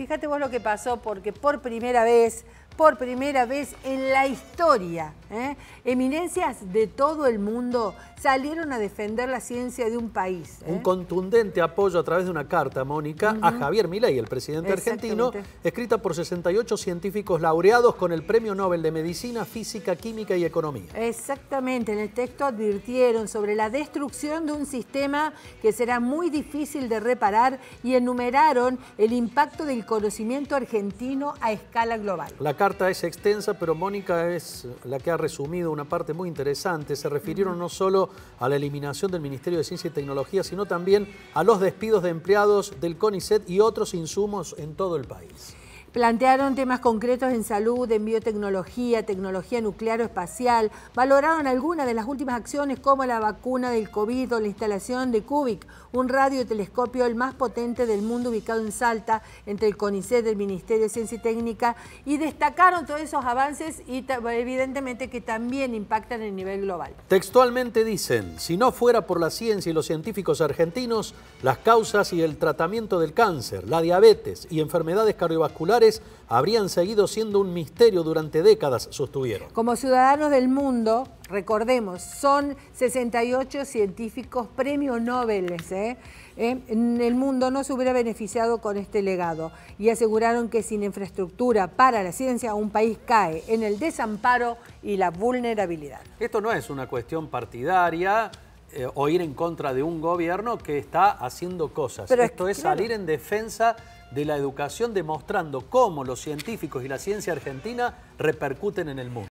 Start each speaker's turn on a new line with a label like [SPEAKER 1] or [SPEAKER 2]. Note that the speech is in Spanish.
[SPEAKER 1] Fíjate vos lo que pasó, porque por primera vez por primera vez en la historia, ¿eh? eminencias de todo el mundo salieron a defender la ciencia de un país. ¿eh? Un
[SPEAKER 2] contundente apoyo a través de una carta, Mónica, a Javier Milei, el presidente argentino, escrita por 68 científicos laureados con el Premio Nobel de Medicina, Física, Química y Economía.
[SPEAKER 1] Exactamente, en el texto advirtieron sobre la destrucción de un sistema que será muy difícil de reparar y enumeraron el impacto del conocimiento argentino a escala global.
[SPEAKER 2] La carta carta es extensa, pero Mónica es la que ha resumido una parte muy interesante. Se refirieron no solo a la eliminación del Ministerio de Ciencia y Tecnología, sino también a los despidos de empleados del CONICET y otros insumos en todo el país.
[SPEAKER 1] Plantearon temas concretos en salud, en biotecnología, tecnología nuclear o espacial. Valoraron algunas de las últimas acciones como la vacuna del COVID o la instalación de Cubic, un radiotelescopio el más potente del mundo ubicado en Salta, entre el CONICET, el Ministerio de Ciencia y Técnica, y destacaron todos esos avances y evidentemente que también impactan el nivel global.
[SPEAKER 2] Textualmente dicen, si no fuera por la ciencia y los científicos argentinos, las causas y el tratamiento del cáncer, la diabetes y enfermedades cardiovasculares habrían seguido siendo un misterio durante décadas, sostuvieron.
[SPEAKER 1] Como ciudadanos del mundo, recordemos, son 68 científicos premio Nobel ¿eh? ¿Eh? en el mundo no se hubiera beneficiado con este legado y aseguraron que sin infraestructura para la ciencia un país cae en el desamparo y la vulnerabilidad.
[SPEAKER 2] Esto no es una cuestión partidaria eh, o ir en contra de un gobierno que está haciendo cosas. Esto es, salir en defensa de la educación demostrando cómo los científicos y la ciencia argentina repercuten en el mundo.